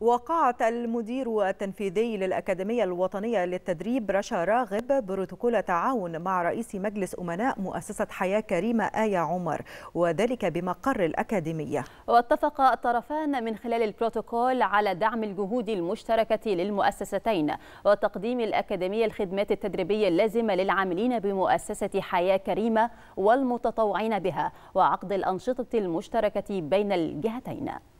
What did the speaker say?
وقعت المدير التنفيذي للأكاديمية الوطنية للتدريب رشا راغب بروتوكول تعاون مع رئيس مجلس أمناء مؤسسة حياة كريمة آية عمر وذلك بمقر الأكاديمية واتفق الطرفان من خلال البروتوكول على دعم الجهود المشتركة للمؤسستين وتقديم الأكاديمية الخدمات التدريبية اللازمة للعاملين بمؤسسة حياة كريمة والمتطوعين بها وعقد الأنشطة المشتركة بين الجهتين